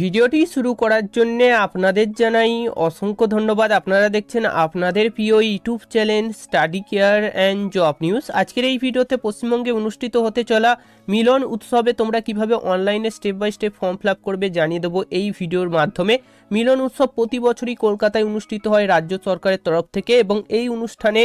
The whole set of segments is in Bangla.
ভিডিওটি শুরু করার জন্য আপনাদের জানাই অসংখ্য ধন্যবাদ আপনারা দেখছেন আপনাদের প্রিয় YouTube channel study care and job news আজকের এই ভিডিওতে পশ্চিমবঙ্গে অনুষ্ঠিত হতে চলা মিলন উৎসবে তোমরা কিভাবে অনলাইনে step by step form fill করবে জানিয়ে দেবো এই ভিডিওর মাধ্যমে মিলন উৎসব প্রতি বছরই কলকাতায় অনুষ্ঠিত হয় রাজ্য সরকারের তরফ থেকে এবং এই অনুষ্ঠানে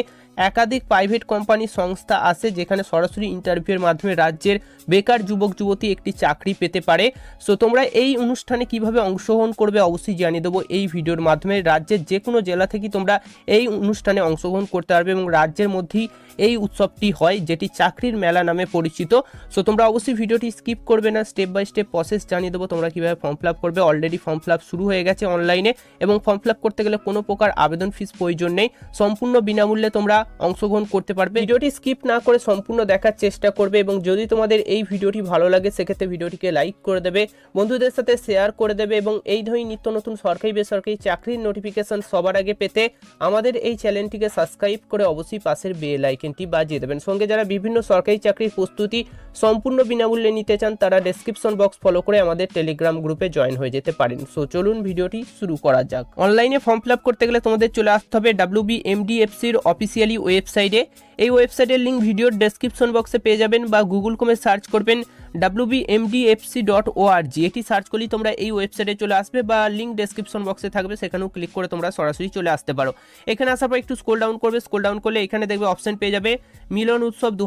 একাধিক প্রাইভেট কোম্পানি সংস্থা আছে যেখানে সরাসরি ইন্টারভিউয়ের মাধ্যমে রাজ্যের বেকার যুবক যুবতী একটি চাকরি পেতে পারে সো তোমরা এই অনুষ্ঠানে কিভাবে অংশগ্রহণ করবে অবশ্যই জানিয়ে দেবো এই ভিডিওর মাধ্যমে রাজ্যের যে কোনো জেলা থেকে তোমরা এই অনুষ্ঠানে অংশগ্রহণ করতে পারবে এবং রাজ্যের মধ্যেই এই উৎসবটি হয় যেটি চাকরির মেলা নামে পরিচিত সো তোমরা অবশ্যই ভিডিওটি স্কিপ করবে না স্টেপ বাই স্টেপ প্রসেস জানিয়ে দেবো তোমরা কীভাবে ফর্ম ফিল আপ করবে অলরেডি ফর্ম ফিল আপ শুরু হয়ে গেছে অনলাইনে এবং ফর্ম ফিল আপ করতে গেলে কোনো প্রকার আবেদন ফিস প্রয়োজন নেই সম্পূর্ণ বিনামূল্যে তোমরা অংশগ্রহণ করতে পারবে ভিডিওটি স্কিপ না করে সম্পূর্ণ দেখার চেষ্টা করবে এবং যদি তোমাদের এই ভিডিওটি ভালো লাগে সেক্ষেত্রে ভিডিওটিকে লাইক করে দেবে বন্ধুদের সাথে শেয়ার করে দেবে এবং এই ধরনের নিত্য নতুন সরকারি বেসরকারি চাকরির নোটিফিকেশন সবার আগে পেতে আমাদের এই চ্যানেলটিকে সাবস্ক্রাইব করে অবশ্যই পাশের বেল আইকনটি বাজিয়ে দেবেন সঙ্গে যারা বিভিন্ন সরকারি চাকরির প্রস্তুতি সম্পূর্ণ বিনামূল্যে নিতে চান তারা ডেসক্রিপশন বক্স ফলো করে আমাদের টেলিগ্রাম গ্রুপে জয়েন হয়ে যেতে পারেন সো চলুন ভিডিওটি শুরু করা যাক অনলাইনে ফর্ম ফিল করতে গেলে তোমাদের চলে আসতে হবে ডাব্লিউবিএমডিএফসির অফিসিয়াল অফিসিয়ালি ওয়েবসাইটে এই ওয়েবসাইটের লিঙ্ক ভিডিওর ডেসক্রিপশন বক্সে পেয়ে যাবেন বা গুগল কমে সার্চ করবেন ডাব্লুবিএমডিএফসি ডট ওআরজি এটি সার্চ করলেই তোমরা এই ওয়েবসাইটে চলে আসবে বা লিঙ্ক ডেসক্রিপশন বক্সে থাকবে সেখানেও ক্লিক করে তোমরা সরাসরি চলে আসতে পারো এখানে আসার পর একটু স্কোল ডাউন করবে স্কোল ডাউন করলে এখানে দেখবে অপশন পেয়ে যাবে মিলন উৎসব দু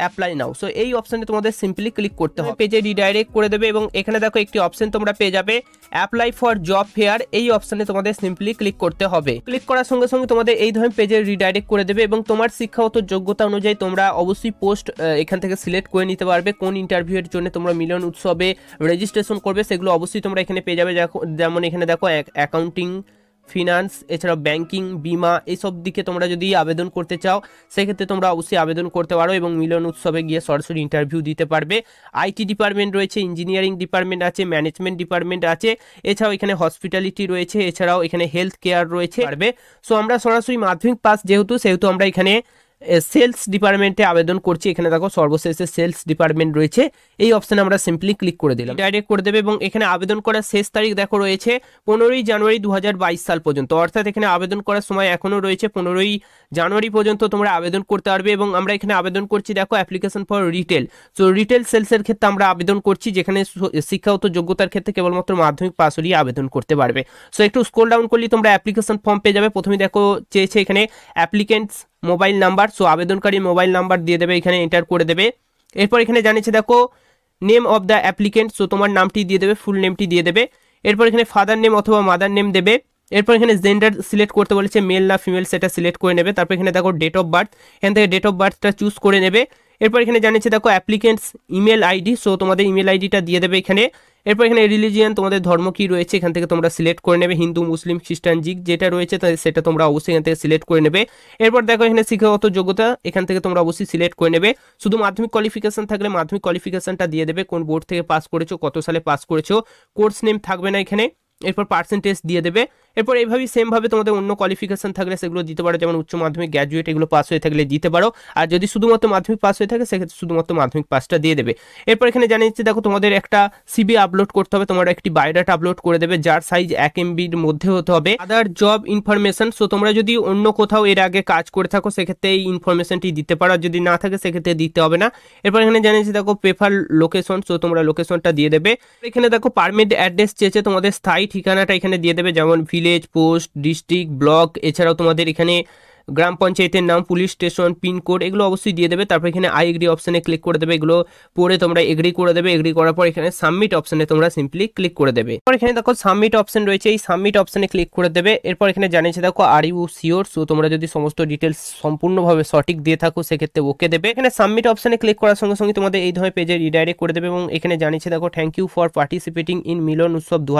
অ্যাপ্লাই নাও সো এই অপশানে তোমাদের সিম্পলি ক্লিক করতে হবে পেজে রিডাইরেক্ট করে দেবে এবং এখানে দেখো একটি অপশন তোমরা পেয়ে যাবে অ্যাপ্লাই ফর জব ফেয়ার এই অপশানে তোমাদের সিম্পলি ক্লিক করতে হবে ক্লিক করার সঙ্গে সঙ্গে তোমাদের এই ধরনের পেজে রিডাইরেক্ট করে দেবে এবং তোমার শিক্ষা শিক্ষাগত যোগ্যতা অনুযায়ী তোমরা অবশ্যই পোস্ট এখান থেকে সিলেক্ট করে নিতে পারবে কোন ইন্টারভিউয়ের জন্য তোমরা মিলন উৎসবে রেজিস্ট্রেশন করবে সেগুলো অবশ্যই তোমরা এখানে পেয়ে যাবে যেমন এখানে দেখো অ্যাকাউন্টিং ফিনান্স এছাড়াও ব্যাংকিং বিমা এইসব দিকে তোমরা যদি আবেদন করতে চাও সেক্ষেত্রে তোমরা অবশ্যই আবেদন করতে পারো এবং মিলন উৎসবে গিয়ে সরাসরি ইন্টারভিউ দিতে পারবে আইটি ডিপার্টমেন্ট রয়েছে ইঞ্জিনিয়ারিং ডিপার্টমেন্ট আছে ম্যানেজমেন্ট ডিপার্টমেন্ট আছে এছাড়াও এখানে হসপিটালিটি রয়েছে এছাড়াও এখানে হেলথ কেয়ার রয়েছে পারবে সো আমরা সরাসরি মাধ্যমিক পাস যেহেতু সেহেতু আমরা এখানে সেলস ডিপার্টমেন্টে আবেদন করছি এখানে দেখো সর্বশেষে সেলস ডিপার্টমেন্ট রয়েছে এই অপশানে আমরা সিম্পলি ক্লিক করে দিলাম ডাইরেক্ট করে দেবে এবং এখানে আবেদন করার শেষ তারিখ দেখো রয়েছে পনেরোই জানুয়ারি দু সাল পর্যন্ত অর্থাৎ এখানে আবেদন করার সময় এখনও রয়েছে পনেরোই জানুয়ারি পর্যন্ত তোমরা আবেদন করতে পারবে এবং আমরা এখানে আবেদন করছি দেখো application for retail so retail সেলসের ক্ষেত্রে আমরা আবেদন করছি যেখানে শিক্ষাগত যোগ্যতার ক্ষেত্রে কেবলমাত্র মাধ্যমিক পাস হলেই আবেদন করতে পারবে সো একটু স্কোল ডাউন করলে তোমরা অ্যাপ্লিকেশন ফর্ম পেয়ে যাবে প্রথমে দেখো চেয়েছে এখানে অ্যাপ্লিকেন্টস মোবাইল নাম্বার সো আবেদনকারী মোবাইল নাম্বার দিয়ে দেবে এখানে এন্টার করে দেবে এরপর এখানে জানিয়েছে দেখো name of the applicant so তোমার নামটি দিয়ে দেবে ফুল নেমটি দিয়ে দেবে এরপর এখানে ফাদার নেম অথবা মাদার নেম দেবে এরপর এখানে জেন্ডার সিলেক্ট করতে বলেছে মেল না ফিমেল সেটা সিলেক্ট করে নেবে তারপর এখানে দেখো ডেট অফ বার্থ এখান থেকে ডেট অফ বার্থটা চুজ করে নেবে এরপর এখানে জানিয়েছে দেখো অ্যাপ্লিকেন্টস ইমেল আইডি সো তোমাদের ইমেল আইডিটা দিয়ে দেবে এখানে এরপর এখানে রিলিজিয়ান তোমাদের ধর্ম কি রয়েছে এখান থেকে তোমরা সিলেক্ট করে নেবে হিন্দু মুসলিম খ্রিস্টান জিক যেটা রয়েছে সেটা তোমরা অবশ্যই এখান থেকে সিলেক্ট করে নেবে এরপর দেখো এখানে শিক্ষাগত যোগ্যতা এখান থেকে তোমরা অবশ্যই সিলেক্ট করে নেবে শুধু মাধ্যমিক কোয়ালিফিকেশন থাকলে মাধ্যমিক কোয়ালিফিকেশনটা দিয়ে দেবে কোন বোর্ড থেকে পাস করেছো কত সালে পাস করেছো কোর্স নেম থাকবে না এখানে এরপর পার্সেন্টেজ দিয়ে দেবে এরপর এইভাবেই সেমভাবে তোমাদের অন্য কোয়ালিফিকেশান থাকলে সেগুলো দিতে পারো যেমন উচ্চ মাধ্যমিক গ্র্যাজুয়েট এগুলো পাস হয়ে থাকলে দিতে পারো আর যদি শুধুমাত্র মাধ্যমিক পাস হয়ে থাকে সেক্ষেত্রে শুধুমাত্র মাধ্যমিক পাসটা দিয়ে দেবে এরপর এখানে জানিয়ে দিচ্ছে দেখো তোমাদের একটা সিবি আপলোড করতে হবে তোমরা একটি বায়োডাটা আপলোড করে দেবে যার সাইজ এক এমবির মধ্যে হতে হবে আদার জব ইনফরমেশন সো তোমরা যদি অন্য কোথাও এর আগে কাজ করে থাকো সেক্ষেত্রে এই ইনফরমেশনটি দিতে পারো যদি না থাকে সেক্ষেত্রে দিতে হবে না এরপর এখানে জানিয়েছি দেখো পেপার লোকেশন সো তোমরা লোকেশনটা দিয়ে দেবে এখানে দেখো পারমিট অ্যাড্রেস চেয়েছে তোমাদের স্থায়ী ঠিকানাটা এখানে দিয়ে দেবে যেমন vill village post district block এছাড়াও তোমাদের এখানে গ্রাম পঞ্চায়েতের নাম পুলিশ স্টেশন পিনকোড এগুলো অবশ্যই দিয়ে দেবে তারপর এখানে আই এগ্রি অপশানে ক্লিক করে দেবে এগুলো পরে তোমরা এগ্রি করে দেবে এগ্রি করার পর এখানে সাবমিট অপশানে তোমরা সিম্পলি ক্লিক করে দেবে এরপর এখানে দেখো সাবমিট অপশান রয়েছে এই সাবমিট অপশানে ক্লিক করে দেবে এরপর এখানে জানিয়েছে দেখো আর ইউ শিওর সো তোমরা যদি সমস্ত ডিটেলস সম্পূর্ণভাবে সঠিক দিয়ে থাকো সেক্ষেত্রে ওকে দেবে এখানে সাবমিট অপশানে ক্লিক করার সঙ্গে সঙ্গে তোমাদের এই ধরনের পেজে রিডাইরেক্ট করে দেবে এবং এখানে জানিয়েছে দেখো thank you for participating in Milan Utsav দু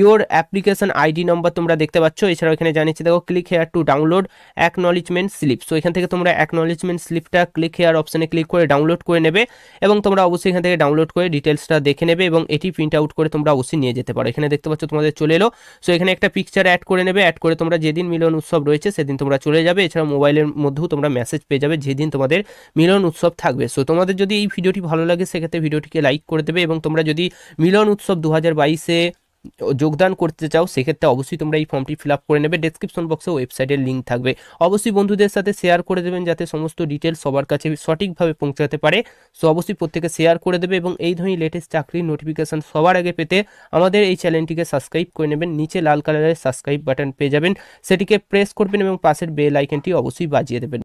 ইওর অ্যাপ্লিকেশন আইডি নম্বর তোমরা দেখতে পাচ্ছ এছাড়াও এখানে জানিয়েছে দেখো click here to download acknowledgement slip so এখান থেকে তোমরা অ্যাকনলেজমেন্ট স্লিপটা ক্লিক হেয়ার অপশানে ক্লিক করে ডাউনলোড করে নেবে এবং তোমরা অবশ্যই এখান থেকে ডাউনলোড করে ডিটেলসটা দেখে নেবে এবং এটি প্রিন্ট আউট করে তোমরা অবশ্যই নিয়ে যেতে পারো এখানে দেখতে পাচ্ছ তোমাদের চলে এলো সো এখানে একটা পিকচার অ্যাড করে নেবে অ্যাড করে তোমরা যেদিন মিলন উৎসব রয়েছে সেদিন তোমরা চলে যাবে এছাড়া মোবাইলের মধ্যেও তোমরা মেসেজ পেয়ে যাবে যেদিন তোমাদের মিলন উৎসব থাকবে সো তোমাদের যদি এই ভিডিওটি ভালো লাগে সেক্ষেত্রে ভিডিওটিকে লাইক করে দেবে এবং তোমরা যদি মিলন উৎসব দু হাজার বাইশে যোগদান করতে চাও সেক্ষেত্রে অবশ্যই তোমরা এই ফর্মটি ফিল করে নেবে ডেসক্রিপশন বক্সে ওয়েবসাইটের লিঙ্ক থাকবে অবশ্যই বন্ধুদের সাথে শেয়ার করে দেবেন যাতে সমস্ত ডিটেলস সবার কাছে সঠিকভাবে পৌঁছাতে পারে সো অবশ্যই প্রত্যেকে শেয়ার করে দেবে এবং এই ধরনের লেটেস্ট চাকরির নোটিফিকেশান সবার আগে পেতে আমাদের এই চ্যানেলটিকে সাবস্ক্রাইব করে নেবেন নিচে লাল কালারের সাবস্ক্রাইব বাটন পেয়ে যাবেন সেটিকে প্রেস করবেন এবং পাশের বেল আইকনটি অবশ্যই বাজিয়ে দেবেন